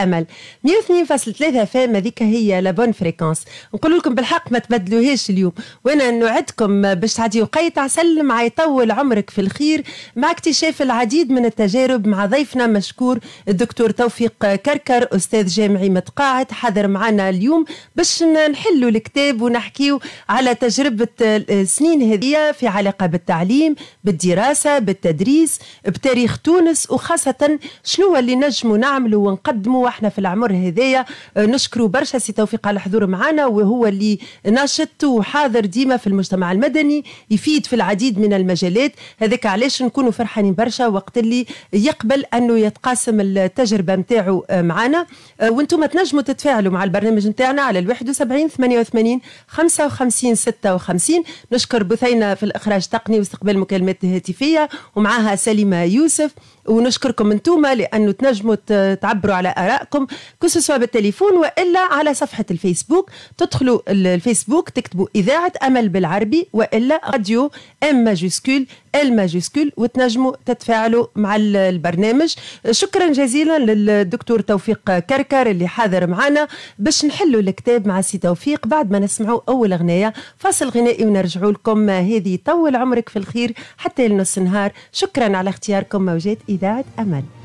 امل 102.3 فام هذيك هي لا بون فريكونس نقول لكم بالحق ما تبدلوهاش اليوم وانا نوعدكم باش تعدي وقيت عسل مع يطول عمرك في الخير مع اكتشاف العديد من التجارب مع ضيفنا مشكور الدكتور توفيق كركر استاذ جامعي متقاعد حاضر معنا اليوم باش نحلوا الكتاب ونحكيو على تجربه السنين هذيا في علاقه بالتعليم بالدراسه بالتدريس بتاريخ تونس وخاصه شنو اللي نجموا نعملوا ونقدموا نخدموا احنا في العمر هذايا آه، نشكروا برشا سي توفيق على الحضور معنا وهو اللي ناشط وحاضر ديما في المجتمع المدني يفيد في العديد من المجالات هذاك علاش نكونوا فرحانين برشا وقت اللي يقبل انه يتقاسم التجربه نتاعو آه، معنا آه، وانتم تنجموا تتفاعلوا مع البرنامج نتاعنا على ال 71 88 55 56 نشكر بثينه في الاخراج التقني واستقبال المكالمات الهاتفيه ومعها سليمه يوسف ونشكركم انتم لانه تنجموا تعبروا على ارائكم كسوا بالتليفون والا على صفحه الفيسبوك تدخلوا الفيسبوك تكتبوا اذاعه امل بالعربي والا راديو ام ماجوسكول الماجيسكول وتنجموا تتفاعلوا مع البرنامج شكرا جزيلا للدكتور توفيق كركر اللي حاضر معنا باش نحلوا الكتاب مع سي توفيق بعد ما نسمعوا اول اغنيه فاصل غنائي ونرجعوا لكم هذه طول عمرك في الخير حتى لنص النهار شكرا على اختياركم موجات اذاعه امل